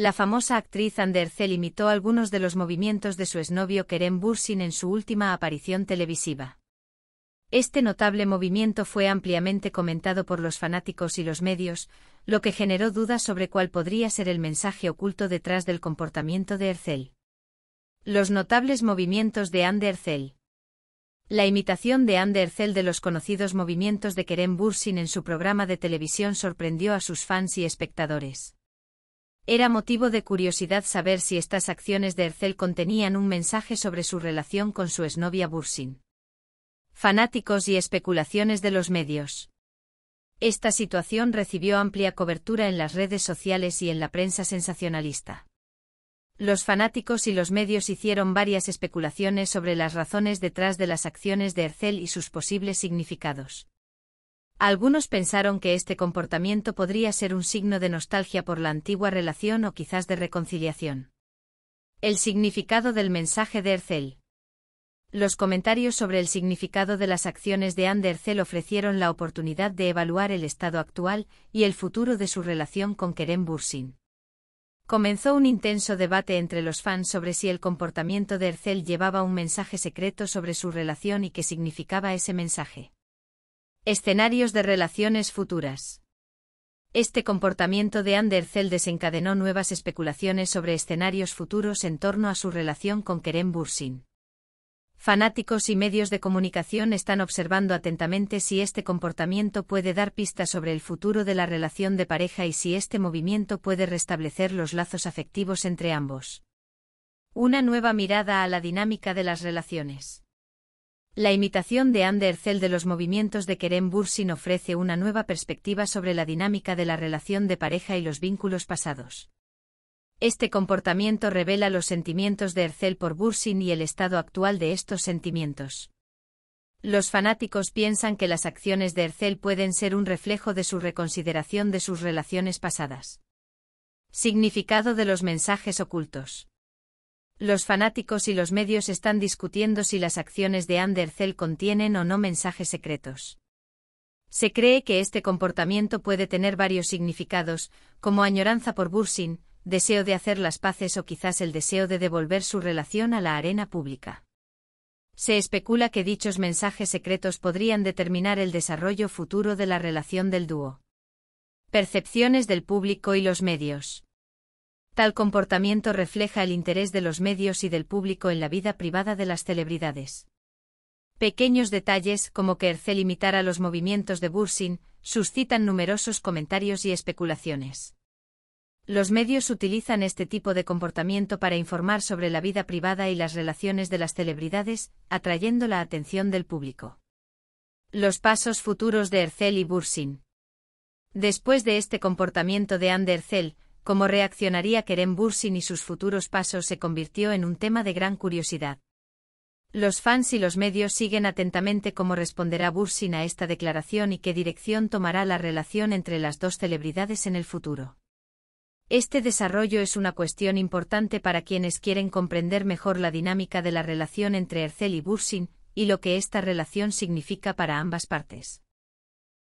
La famosa actriz Andercel imitó algunos de los movimientos de su exnovio Kerem Bursin en su última aparición televisiva. Este notable movimiento fue ampliamente comentado por los fanáticos y los medios, lo que generó dudas sobre cuál podría ser el mensaje oculto detrás del comportamiento de Ercel. Los notables movimientos de Anne La imitación de Anne de los conocidos movimientos de Kerem Bursin en su programa de televisión sorprendió a sus fans y espectadores. Era motivo de curiosidad saber si estas acciones de Ercel contenían un mensaje sobre su relación con su exnovia Bursin. Fanáticos y especulaciones de los medios. Esta situación recibió amplia cobertura en las redes sociales y en la prensa sensacionalista. Los fanáticos y los medios hicieron varias especulaciones sobre las razones detrás de las acciones de Ercel y sus posibles significados. Algunos pensaron que este comportamiento podría ser un signo de nostalgia por la antigua relación o quizás de reconciliación. El significado del mensaje de Ercel. Los comentarios sobre el significado de las acciones de Anne de ofrecieron la oportunidad de evaluar el estado actual y el futuro de su relación con Kerem Bursin. Comenzó un intenso debate entre los fans sobre si el comportamiento de Ercel llevaba un mensaje secreto sobre su relación y qué significaba ese mensaje. Escenarios de relaciones futuras. Este comportamiento de Andercel desencadenó nuevas especulaciones sobre escenarios futuros en torno a su relación con Kerem Bursin. Fanáticos y medios de comunicación están observando atentamente si este comportamiento puede dar pistas sobre el futuro de la relación de pareja y si este movimiento puede restablecer los lazos afectivos entre ambos. Una nueva mirada a la dinámica de las relaciones. La imitación de Andercel de los movimientos de Kerem Bursin ofrece una nueva perspectiva sobre la dinámica de la relación de pareja y los vínculos pasados. Este comportamiento revela los sentimientos de Ercel por Bursin y el estado actual de estos sentimientos. Los fanáticos piensan que las acciones de Ercel pueden ser un reflejo de su reconsideración de sus relaciones pasadas. Significado de los mensajes ocultos. Los fanáticos y los medios están discutiendo si las acciones de Andercel contienen o no mensajes secretos. Se cree que este comportamiento puede tener varios significados, como añoranza por Bursin, deseo de hacer las paces o quizás el deseo de devolver su relación a la arena pública. Se especula que dichos mensajes secretos podrían determinar el desarrollo futuro de la relación del dúo. Percepciones del público y los medios. Tal comportamiento refleja el interés de los medios y del público en la vida privada de las celebridades. Pequeños detalles, como que Hercel imitara los movimientos de Bursin, suscitan numerosos comentarios y especulaciones. Los medios utilizan este tipo de comportamiento para informar sobre la vida privada y las relaciones de las celebridades, atrayendo la atención del público. Los pasos futuros de Hercel y Bursin. Después de este comportamiento de Ander Cómo reaccionaría Kerem Bursin y sus futuros pasos se convirtió en un tema de gran curiosidad. Los fans y los medios siguen atentamente cómo responderá Bursin a esta declaración y qué dirección tomará la relación entre las dos celebridades en el futuro. Este desarrollo es una cuestión importante para quienes quieren comprender mejor la dinámica de la relación entre Ercel y Bursin, y lo que esta relación significa para ambas partes.